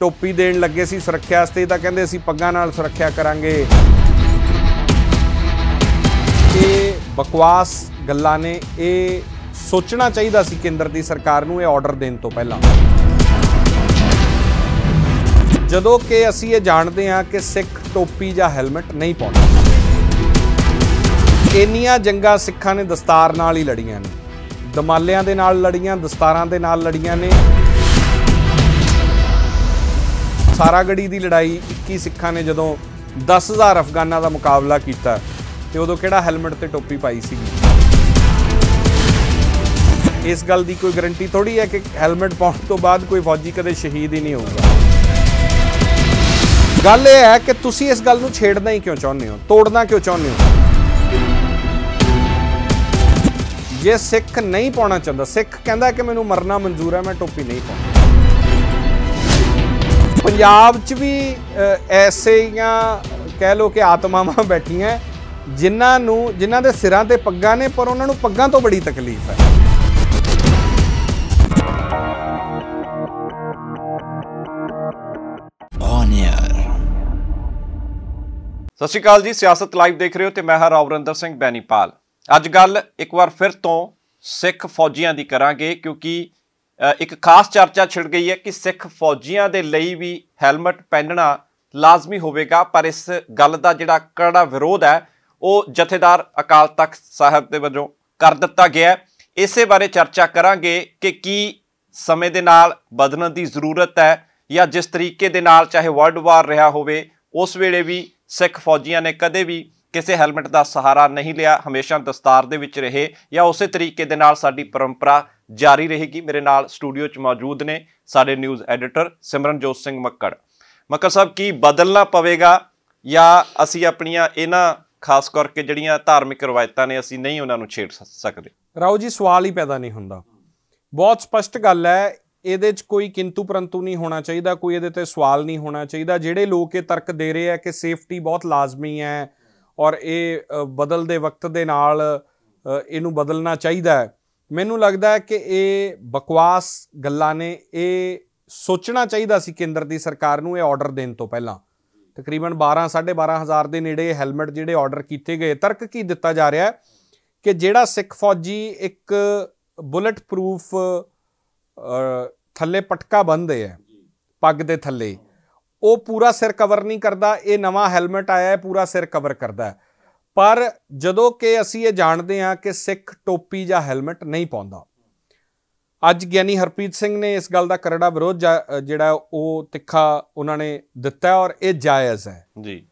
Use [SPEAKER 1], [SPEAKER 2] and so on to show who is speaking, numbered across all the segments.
[SPEAKER 1] ਟੋਪੀ ਦੇਣ ਲੱਗੇ ਸੀ ਸੁਰੱਖਿਆ ਵਾਸਤੇ ਤਾਂ ਕਹਿੰਦੇ ਅਸੀਂ ਪੱਗਾਂ ਨਾਲ ਸੁਰੱਖਿਆ ਕਰਾਂਗੇ ਇਹ ਬਕਵਾਸ ਗੱਲਾਂ ਨੇ ਇਹ ਸੋਚਣਾ ਚਾਹੀਦਾ ਸੀ ਕੇਂਦਰ ਦੀ ਸਰਕਾਰ ਨੂੰ ਇਹ ਆਰਡਰ ਦੇਣ ਤੋਂ ਪਹਿਲਾਂ ਜਦੋਂ ਕਿ ਅਸੀਂ ਇਹ ਜਾਣਦੇ ਹਾਂ ਕਿ ਸਿੱਖ ਟੋਪੀ ਜਾਂ ਹੈਲਮਟ ਨਹੀਂ ਪਾਉਂਦੇ ਇੰਨੀਆਂ ਜੰਗਾਂ ਸਿੱਖਾਂ ਨੇ ਦਸਤਾਰ ਨਾਲ ਹੀ ਲੜੀਆਂ ਨੇ ਦਮਾਲਿਆਂ ਦੇ ਨਾਲ ਲੜੀਆਂ ਦਸਤਾਰਾਂ ਦੇ ਨਾਲ ਲੜੀਆਂ ਨੇ ਸਾਰਾਗੜੀ ਦੀ ਲੜਾਈ 21 ਸਿੱਖਾਂ ਨੇ ਜਦੋਂ 10000 ਅਫਗਾਨਾਂ ਦਾ ਮੁਕਾਬਲਾ ਕੀਤਾ ਤੇ ਉਦੋਂ ਕਿਹੜਾ ਹੈਲਮਟ ਤੇ ਟੋਪੀ ਪਾਈ ਸੀ ਇਸ ਗੱਲ ਦੀ ਕੋਈ ਗਾਰੰਟੀ ਥੋੜੀ ਹੈ ਕਿ ਹੈਲਮਟ ਪਾਉਣ ਤੋਂ ਬਾਅਦ ਕੋਈ ਫੌਜੀ ਕਦੇ ਸ਼ਹੀਦ ਹੀ ਨਹੀਂ ਹੋਊਗਾ ਗੱਲ ਇਹ ਹੈ ਕਿ ਤੁਸੀਂ ਇਸ ਗੱਲ ਨੂੰ ਛੇੜਨਾ ਹੀ ਕਿਉਂ ਚਾਹੁੰਦੇ ਹੋ ਤੋੜਨਾ ਕਿਉਂ ਚਾਹੁੰਦੇ ਹੋ ਜੇ ਸਿੱਖ ਨਹੀਂ ਪਾਉਣਾ ਚਾਹੁੰਦਾ ਸਿੱਖ ਕਹਿੰਦਾ ਕਿ ਮੈਨੂੰ ਮਰਨਾ ਮਨਜ਼ੂਰ ਹੈ ਮੈਂ ਟੋਪੀ ਨਹੀਂ ਪਾਉਂਦਾ ਪੰਜਾਬ 'ਚ ਵੀ ਐਸੀਆਂ ਕਹਿ ਲੋ ਕਿ ਆਤਮਾਵਾਂ ਬੈਠੀਆਂ ਜਿਨ੍ਹਾਂ ਨੂੰ ਜਿਨ੍ਹਾਂ ਦੇ ਸਿਰਾਂ ਤੇ ਪੱਗਾਂ ਨੇ ਪਰ ਉਹਨਾਂ ਨੂੰ ਪੱਗਾਂ ਤੋਂ ਬੜੀ ਤਕਲੀਫ ਹੈ
[SPEAKER 2] ਸਤਿ ਸ਼੍ਰੀ ਅਕਾਲ ਜੀ ਸਿਆਸਤ ਲਾਈਵ ਦੇਖ ਰਹੇ ਹੋ ਤੇ ਮੈਂ ਹਾਂ ਰਵਿੰਦਰ ਸਿੰਘ ਬੈਨੀਪਾਲ ਅੱਜ ਗੱਲ ਇੱਕ ਵਾਰ ਫਿਰ ਤੋਂ ਸਿੱਖ ਫੌਜੀਆਂ ਦੀ ਕਰਾਂਗੇ ਕਿਉਂਕਿ ਇੱਕ ਖਾਸ ਚਰਚਾ ਛਿੜ ਗਈ ਹੈ ਕਿ ਸਿੱਖ ਫੌਜੀਆਂ ਦੇ ਲਈ ਵੀ ਹੈਲਮਟ ਪਹਿਨਣਾ ਲਾਜ਼ਮੀ ਹੋਵੇਗਾ ਪਰ ਇਸ ਗੱਲ ਦਾ ਜਿਹੜਾ ਕੜਾ ਵਿਰੋਧ ਹੈ ਉਹ ਜਥੇਦਾਰ ਅਕਾਲ ਤਖਤ ਸਾਹਿਬ ਦੇ ਵੱਲੋਂ ਕਰ ਦਿੱਤਾ ਗਿਆ ਇਸੇ ਬਾਰੇ ਚਰਚਾ ਕਰਾਂਗੇ ਕਿ ਕੀ ਸਮੇਂ ਦੇ ਨਾਲ ਬਦਲਣ ਦੀ ਜ਼ਰੂਰਤ ਹੈ ਜਾਂ ਜਿਸ ਤਰੀਕੇ ਦੇ ਨਾਲ ਚਾਹੇ ਵਰਲਡ ਵਾਰ ਰਿਹਾ ਹੋਵੇ ਉਸ ਵੇਲੇ ਵੀ ਸਿੱਖ ਫੌਜੀਆਂ ਨੇ ਕਦੇ ਵੀ ਕਿਸੇ ਹੈਲਮਟ ਦਾ ਸਹਾਰਾ ਨਹੀਂ ਲਿਆ ਹਮੇਸ਼ਾ ਦਸਤਾਰ ਦੇ ਵਿੱਚ ਰਹੇ ਜਾਂ ਉਸੇ ਤਰੀਕੇ ਦੇ ਨਾਲ ਸਾਡੀ ਪਰੰਪਰਾ ਜਾਰੀ ਰਹੇਗੀ ਮੇਰੇ ਨਾਲ ਸਟੂਡੀਓ 'ਚ ਮੌਜੂਦ ਨੇ ਸਾਡੇ ਨਿਊਜ਼ ਐਡੀਟਰ ਸਿਮਰਨਜੋਤ ਸਿੰਘ ਮੱਕੜ ਮੱਕੜ ਸਾਹਿਬ ਕੀ ਬਦਲਣਾ ਪਵੇਗਾ ਜਾਂ ਅਸੀਂ ਆਪਣੀਆਂ ਇਹਨਾਂ ਖਾਸ ਕਰਕੇ ਜਿਹੜੀਆਂ ਧਾਰਮਿਕ ਰਵਾਇਤਾਂ ਨੇ ਅਸੀਂ ਨਹੀਂ ਉਹਨਾਂ ਨੂੰ ਛੇੜ ਸਕਦੇ
[SPEAKER 1] ਰਾਓ ਜੀ ਸਵਾਲ ਹੀ ਪੈਦਾ ਨਹੀਂ ਹੁੰਦਾ ਬਹੁਤ ਸਪਸ਼ਟ ਗੱਲ ਹੈ ਇਹਦੇ 'ਚ ਕੋਈ ਕਿੰਤੂ ਪਰੰਤੂ ਨਹੀਂ ਹੋਣਾ ਚਾਹੀਦਾ ਕੋਈ ਇਹਦੇ ਤੇ ਸਵਾਲ ਨਹੀਂ ਹੋਣਾ ਚਾਹੀਦਾ ਜਿਹੜੇ ਲੋਕ ਇਹ ਤਰਕ ਦੇ ਰਹੇ ਆ ਕਿ ਸੇਫਟੀ ਬਹੁਤ ਲਾਜ਼ਮੀ ਹੈ ਔਰ ਇਹ ਬਦਲਦੇ ਵਕਤ ਦੇ ਨਾਲ ਇਹਨੂੰ ਬਦਲਣਾ ਚਾਹੀਦਾ ਹੈ ਮੈਨੂੰ ਲੱਗਦਾ ਹੈ ਕਿ ਇਹ ਬਕਵਾਸ ਗੱਲਾਂ ਨੇ ਇਹ ਸੋਚਣਾ ਚਾਹੀਦਾ ਸੀ ਕੇਂਦਰ ਦੀ ਸਰਕਾਰ ਨੂੰ ਇਹ ਆਰਡਰ ਦੇਣ ਤੋਂ ਪਹਿਲਾਂ ਤਕਰੀਬਨ 12 ਹਜ਼ਾਰ ਦੇ ਨੇੜੇ ਹੈਲਮਟ ਜਿਹੜੇ ਆਰਡਰ ਕੀਤੇ ਗਏ ਤਰਕ ਕੀ ਦਿੱਤਾ ਜਾ ਰਿਹਾ ਹੈ ਕਿ ਜਿਹੜਾ ਸਿੱਖ ਫੌਜੀ ਇੱਕ ਬੁਲਟ ਪ੍ਰੂਫ ਥੱਲੇ ਪਟਕਾ ਬੰਦੇ ਹੈ ਪੱਗ ਦੇ ਥੱਲੇ ਉਹ ਪੂਰਾ ਸਿਰ ਕਵਰ ਨਹੀਂ ਕਰਦਾ ਇਹ ਨਵਾਂ ਹੈਲਮਟ ਆਇਆ ਹੈ ਪੂਰਾ ਸਿਰ ਕਵਰ ਕਰਦਾ ਪਰ ਜਦੋਂ ਕਿ ਅਸੀਂ ਇਹ ਜਾਣਦੇ ਹਾਂ ਕਿ ਸਿੱਖ ਟੋਪੀ ਜਾਂ ਹੈਲਮਟ ਨਹੀਂ ਪਾਉਂਦਾ ਅੱਜ ਗਿਆਨੀ ਹਰਪ੍ਰੀਤ ਸਿੰਘ ਨੇ ਇਸ ਗੱਲ ਦਾ ਕਰੜਾ ਵਿਰੋਧ ਜਿਹੜਾ ਉਹ ਤਿੱਖਾ ਉਹਨਾਂ ਨੇ ਦਿੱਤਾ ਔਰ ਇਹ ਜਾਇਜ਼ ਹੈ ਜੀ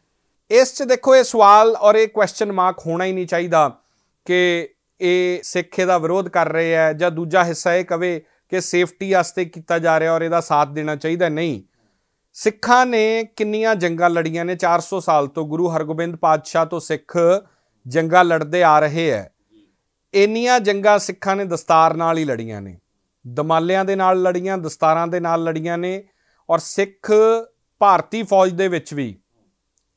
[SPEAKER 1] ਇਸ 'ਚ ਦੇਖੋ ਇਹ ਸਵਾਲ ਔਰ ਇਹ ਕੁਐਸਚਨ ਮਾਰਕ ਹੋਣਾ ਹੀ ਨਹੀਂ ਚਾਹੀਦਾ ਕਿ ਇਹ ਸਿੱਖੇ ਦਾ ਵਿਰੋਧ ਕਰ ਰਹੇ ਹੈ ਜਾਂ ਦੂਜਾ ਹਿੱਸਾ ਇਹ ਕਵੇ ਕਿ ਸੇਫਟੀ ਵਾਸਤੇ ਕੀਤਾ ਜਾ ਰਿਹਾ ਔਰ ਇਹਦਾ ਸਾਥ ਦੇਣਾ ਚਾਹੀਦਾ ਨਹੀਂ ਸਿੱਖਾਂ ਨੇ ਕਿੰਨੀਆਂ ਜੰਗਾਂ ਲੜੀਆਂ ਨੇ 400 ਸਾਲ ਤੋਂ ਗੁਰੂ ਹਰਗੋਬਿੰਦ ਪਾਤਸ਼ਾਹ ਤੋਂ ਸਿੱਖ ਜੰਗਾਂ ਲੜਦੇ ਆ ਰਹੇ ਐ ਇੰਨੀਆਂ ਜੰਗਾਂ ਸਿੱਖਾਂ ਨੇ ਦਸਤਾਰ ਨਾਲ ਹੀ ਲੜੀਆਂ ਨੇ ਦਮਾਲਿਆਂ ਦੇ ਨਾਲ ਲੜੀਆਂ ਦਸਤਾਰਾਂ ਦੇ ਨਾਲ ਲੜੀਆਂ ਨੇ ਔਰ ਸਿੱਖ ਭਾਰਤੀ ਫੌਜ ਦੇ ਵਿੱਚ ਵੀ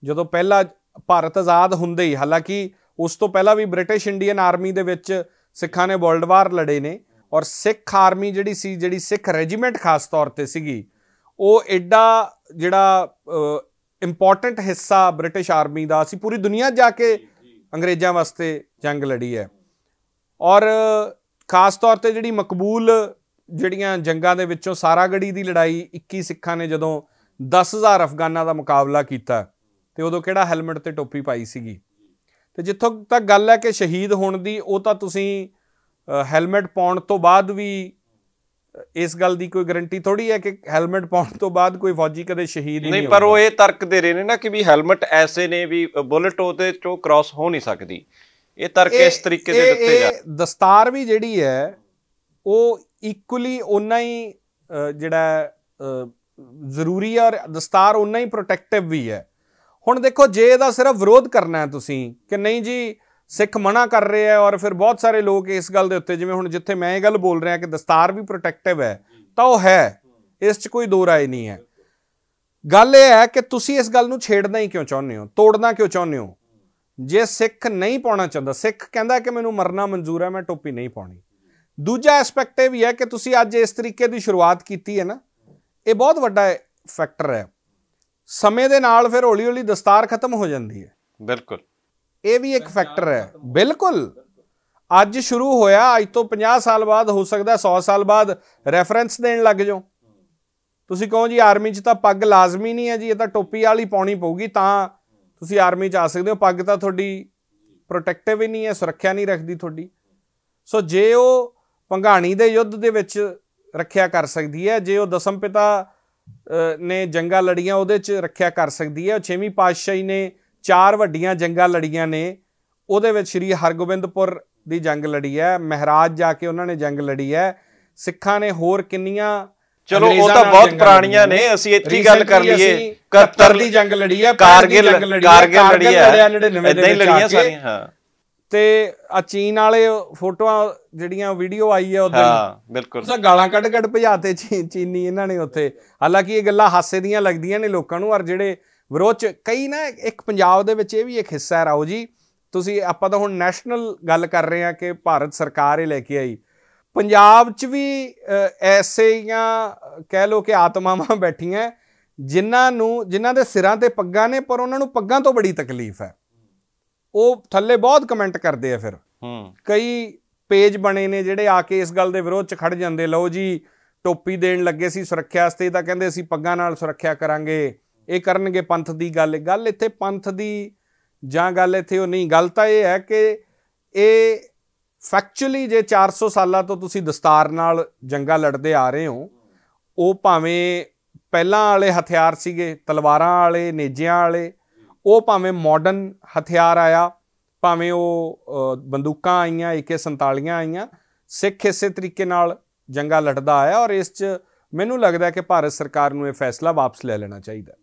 [SPEAKER 1] ਜਦੋਂ ਪਹਿਲਾ ਭਾਰਤ ਆਜ਼ਾਦ ਹੁੰਦੇ ਹੀ ਹਾਲਾਂਕਿ ਉਸ ਤੋਂ ਪਹਿਲਾਂ ਵੀ ਬ੍ਰਿਟਿਸ਼ ਇੰਡੀਅਨ ਆਰਮੀ ਦੇ ਵਿੱਚ ਸਿੱਖਾਂ ਨੇ ਵਰਲਡ ਵਾਰ ਲੜੇ ਨੇ ਔਰ ਸਿੱਖ ਆਰਮੀ ਜਿਹੜੀ ਸੀ ਜਿਹੜੀ ਸਿੱਖ ਰੈਜੀਮੈਂਟ ਖਾਸ ਤੌਰ ਤੇ ਸੀਗੀ ਉਹ ਐਡਾ ਜਿਹੜਾ ਇੰਪੋਰਟੈਂਟ ਹਿੱਸਾ ਬ੍ਰਿਟਿਸ਼ ਆਰਮੀ ਦਾ ਸੀ ਪੂਰੀ ਦੁਨੀਆ ਜਾ ਕੇ ਅੰਗਰੇਜ਼ਾਂ ਵਾਸਤੇ ਜੰਗ ਲੜੀ ਹੈ ਔਰ ਖਾਸ ਤੌਰ ਤੇ ਜਿਹੜੀ ਮਕਬੂਲ ਜਿਹੜੀਆਂ ਜੰਗਾਂ ਦੇ ਵਿੱਚੋਂ ਸਾਰਾਗੜੀ ਦੀ ਲੜਾਈ 21 ਸਿੱਖਾਂ ਨੇ ਜਦੋਂ 10000 ਅਫਗਾਨਾਂ ਦਾ ਮੁਕਾਬਲਾ ਕੀਤਾ ਤੇ ਉਦੋਂ ਕਿਹੜਾ ਹੈਲਮਟ ਤੇ ਟੋਪੀ ਪਾਈ ਸੀਗੀ ਤੇ ਜਿੱਥੋਂ ਤੱਕ ਗੱਲ ਹੈ ਕਿ ਸ਼ਹੀਦ ਹੋਣ ਦੀ ਉਹ ਤਾਂ ਤੁਸੀਂ ਹੈਲਮਟ ਪਾਉਣ ਤੋਂ ਬਾਅਦ ਵੀ ਇਸ ਗੱਲ ਦੀ ਕੋਈ ਗਾਰੰਟੀ ਥੋੜੀ ਹੈ ਕਿ ਹੈਲਮਟ ਪਾਉਣ ਤੋਂ ਬਾਅਦ ਕੋਈ ਫੌਜੀ ਕਦੇ ਸ਼ਹੀਦ ਨਹੀਂ ਨਹੀਂ ਪਰ ਉਹ
[SPEAKER 2] ਇਹ ਤਰਕ ਦੇ ਰਹੇ ਨੇ ਨਾ ਕਿ ਵੀ ਹੈਲਮਟ ਐਸੇ ਨੇ ਵੀ ਬੁਲਟ ਉਹਦੇ ਚੋਂ ਕ੍ਰਾਸ ਹੋ ਨਹੀਂ ਸਕਦੀ ਇਹ ਤਰਕ ਇਸ ਤਰੀਕੇ ਦੇ ਦਿੱਤੇ ਜਾ
[SPEAKER 1] ਦਸਤਾਰ ਵੀ ਜਿਹੜੀ ਹੈ ਉਹ ਇਕੁਅਲੀ ਉਨਾ ਹੀ ਜਿਹੜਾ ਜ਼ਰੂਰੀ ਹੈ ਔਰ ਦਸਤਾਰ ਉਨਾ ਹੀ ਪ੍ਰੋਟੈਕਟਿਵ ਵੀ ਹੈ ਹੁਣ ਦੇਖੋ ਜੇ ਇਹਦਾ ਸਿਰਫ ਵਿਰੋਧ ਕਰਨਾ ਹੈ ਤੁਸੀਂ ਕਿ ਨਹੀਂ ਜੀ ਸਿੱਖ ਮਨਾ ਕਰ ਰਹੇ ਆ ਔਰ ਫਿਰ ਬਹੁਤ ਸਾਰੇ ਲੋਕ ਇਸ ਗੱਲ ਦੇ ਉੱਤੇ ਜਿਵੇਂ ਹੁਣ ਜਿੱਥੇ ਮੈਂ ਇਹ ਗੱਲ ਬੋਲ ਰਿਹਾ ਕਿ ਦਸਤਾਰ ਵੀ ਪ੍ਰੋਟੈਕਟਿਵ ਹੈ ਤਾਂ ਉਹ ਹੈ ਇਸ 'ਚ ਕੋਈ ਦੋ ਰਾਏ ਨਹੀਂ ਹੈ ਗੱਲ ਇਹ ਹੈ ਕਿ ਤੁਸੀਂ ਇਸ ਗੱਲ ਨੂੰ ਛੇੜਨਾ ਹੀ ਕਿਉਂ ਚਾਹੁੰਦੇ ਹੋ ਤੋੜਨਾ ਕਿਉਂ ਚਾਹੁੰਦੇ ਹੋ ਜੇ ਸਿੱਖ ਨਹੀਂ ਪਾਉਣਾ ਚਾਹੁੰਦਾ ਸਿੱਖ ਕਹਿੰਦਾ ਕਿ ਮੈਨੂੰ ਮਰਨਾ ਮਨਜ਼ੂਰ ਹੈ ਮੈਂ ਟੋਪੀ ਨਹੀਂ ਪਾਉਣੀ ਦੂਜਾ ਐਸਪੈਕਟ ਇਹ ਵੀ ਹੈ ਕਿ ਤੁਸੀਂ ਅੱਜ ਇਸ ਤਰੀਕੇ ਦੀ ਸ਼ੁਰੂਆਤ ਕੀਤੀ ਹੈ ਨਾ ਇਹ ਬਹੁਤ ਵੱਡਾ ਫੈਕਟਰ ਹੈ ਸਮੇਂ ਦੇ ਨਾਲ ਫਿਰ ਹੌਲੀ-ਹੌਲੀ ਦਸਤਾਰ ਖਤਮ ਹੋ ਜਾਂਦੀ ਹੈ ਬਿਲਕੁਲ ਇਹ ਵੀ ਇੱਕ ਫੈਕਟਰ ਹੈ ਬਿਲਕੁਲ ਅੱਜ ਸ਼ੁਰੂ ਹੋਇਆ ਅੱਜ ਤੋਂ 50 ਸਾਲ ਬਾਅਦ ਹੋ ਸਕਦਾ 100 ਸਾਲ ਬਾਅਦ ਰੈਫਰੈਂਸ ਦੇਣ ਲੱਗ ਜਾਓ ਤੁਸੀਂ ਕਹੋ ਜੀ ਆਰਮੀ 'ਚ ਤਾਂ ਪੱਗ ਲਾਜ਼ਮੀ ਨਹੀਂ ਹੈ ਜੀ ਇਹ ਤਾਂ ਟੋਪੀ ਵਾਲੀ ਪਾਉਣੀ ਪਊਗੀ ਤਾਂ ਤੁਸੀਂ ਆਰਮੀ 'ਚ ਆ ਸਕਦੇ ਹੋ ਪੱਗ ਤਾਂ ਤੁਹਾਡੀ ਪ੍ਰੋਟੈਕਟਿਵ ਹੀ ਨਹੀਂ ਹੈ ਸੁਰੱਖਿਆ ਨਹੀਂ ਰੱਖਦੀ ਤੁਹਾਡੀ ਸੋ ਜੇ ਉਹ ਪੰਘਾਣੀ ਦੇ ਯੁੱਧ ਦੇ ਵਿੱਚ ਰੱਖਿਆ ਕਰ ਸਕਦੀ ਹੈ ਜੇ ਉਹ ਦਸਮ ਪਿਤਾ ਨੇ ਜੰਗਾ ਲੜੀਆਂ ਉਹਦੇ 'ਚ ਰੱਖਿਆ ਕਰ ਸਕਦੀ ਹੈ ਛੇਵੀਂ ਪਾਤਸ਼ਾਹੀ ਨੇ ਚਾਰ ਵੱਡੀਆਂ ਜੰਗਾਂ ਲੜੀਆਂ ਨੇ ਉਹਦੇ ਵਿੱਚ ਸ੍ਰੀ ਹਰਗੋਬਿੰਦਪੁਰ ਦੀ ਜੰਗ ਲੜੀ ਹੈ ਮਹਾਰਾਜ ਜਾ ਕੇ ਉਹਨਾਂ ਨੇ ਜੰਗ ਲੜੀ ਹੈ ਸਿੱਖਾਂ ਨੇ ਹੋਰ ਕਿੰਨੀਆਂ
[SPEAKER 2] ਚਲੋ ਉਹ ਤਾਂ ਬਹੁਤ ਪੁਰਾਣੀਆਂ ਨੇ ਅਸੀਂ ਇੱਥੇ ਗੱਲ ਕਰ ਲਈਏ
[SPEAKER 1] ਕਰਤਰ ਦੀ ਜੰਗ ਲੜੀ ਹੈ ਕਾਰਗਿਲ ਕਾਰਗਿਲ ਲੜੀ ਹੈ 99 ਹੀ ਲੜੀਆਂ ਸਾਰੀਆਂ ਹਾਂ ਤੇ ਆ ਚੀਨ ਵਾਲੇ ਫੋਟੋਆਂ ਜਿਹੜੀਆਂ ਵੀਡੀਓ ਆਈ ਹੈ ਉਹਦੇ ਹਾਂ ਬਿਲਕੁਲ ਤਾਂ ਗਾਲਾਂ ਕੱਢ ਕੱਢ ਭਜਾਤੇ ਚੀਨੀ ਇਹਨਾਂ ਨੇ ਉੱਥੇ ਹਾਲਾਂਕਿ ਇਹ ਗੱਲਾਂ ਹਾਸੇ ਦੀਆਂ ਲੱਗਦੀਆਂ ਨੇ ਲੋਕਾਂ ਨੂੰ ਔਰ ਜਿਹੜੇ ਵਿਰੋਧ ਚ ਕਈ ਨਾ ਇੱਕ ਪੰਜਾਬ ਦੇ ਵਿੱਚ ਇਹ ਵੀ ਇੱਕ ਹਿੱਸਾ ਹੈ ਰਾਓ ਜੀ ਤੁਸੀਂ ਆਪਾਂ ਤਾਂ ਹੁਣ ਨੈਸ਼ਨਲ ਗੱਲ ਕਰ ਰਹੇ ਹਾਂ ਕਿ ਭਾਰਤ ਸਰਕਾਰ ਇਹ ਲੈ ਕੇ ਆਈ ਪੰਜਾਬ 'ਚ ਵੀ ਐਸੇ ਜਾਂ ਕਹਿ ਲੋ ਕਿ ਆਤਮਾਵਾਂ ਬੈਠੀਆਂ ਜਿਨ੍ਹਾਂ ਨੂੰ ਜਿਨ੍ਹਾਂ ਦੇ ਸਿਰਾਂ ਤੇ ਪੱਗਾਂ ਨੇ ਪਰ ਉਹਨਾਂ ਨੂੰ ਪੱਗਾਂ ਤੋਂ ਬੜੀ ਤਕਲੀਫ ਹੈ ਉਹ ਥੱਲੇ ਬਹੁਤ ਕਮੈਂਟ ਕਰਦੇ ਆ ਫਿਰ ਹੂੰ ਕਈ ਪੇਜ ਬਣੇ ਨੇ ਜਿਹੜੇ ਆ ਕੇ ਇਸ ਗੱਲ ਦੇ ਵਿਰੋਧ 'ਚ ਖੜ ਜਾਂਦੇ ਲਓ ਜੀ ਟੋਪੀ ਦੇਣ ਲੱਗੇ ਸੀ ਸੁਰੱਖਿਆ ਵਾਸਤੇ ਤਾਂ ਕਹਿੰਦੇ ਅਸੀਂ ਪੱਗਾਂ ਨਾਲ ਸੁਰੱਖਿਆ ਕਰਾਂਗੇ ਇਹ ਕਰਨਗੇ ਪੰਥ ਦੀ ਗੱਲ ਗੱਲ ਇੱਥੇ ਪੰਥ ਦੀ ਜਾਂ ਗੱਲ ਇੱਥੇ ਉਹ ਨਹੀਂ ਗੱਲ ਤਾਂ ਇਹ ਹੈ ਕਿ ਇਹ ਫੈਕਚੁਅਲੀ ਜੇ 400 ਸਾਲਾਂ ਤੋਂ ਤੁਸੀਂ ਦਸਤਾਰ ਨਾਲ ਜੰਗਾ ਲੜਦੇ ਆ ਰਹੇ ਹੋ ਉਹ ਭਾਵੇਂ ਪਹਿਲਾਂ ਵਾਲੇ ਹਥਿਆਰ ਸੀਗੇ ਤਲਵਾਰਾਂ ਵਾਲੇ ਨੇਜਿਆਂ ਵਾਲੇ ਉਹ ਭਾਵੇਂ ਮਾਡਰਨ ਹਥਿਆਰ ਆਇਆ ਭਾਵੇਂ ਉਹ ਬੰਦੂਕਾਂ ਆਈਆਂ AK-47 ਆਈਆਂ ਸਿੱਖ ਇਸੇ ਤਰੀਕੇ ਨਾਲ ਜੰਗਾ ਲੜਦਾ ਆਇਆ ਔਰ ਇਸ 'ਚ ਮੈਨੂੰ ਲੱਗਦਾ ਹੈ ਕਿ ਭਾਰਤ ਸਰਕਾਰ ਨੂੰ ਇਹ ਫੈਸਲਾ ਵਾਪਸ ਲੈ ਲੈਣਾ ਚਾਹੀਦਾ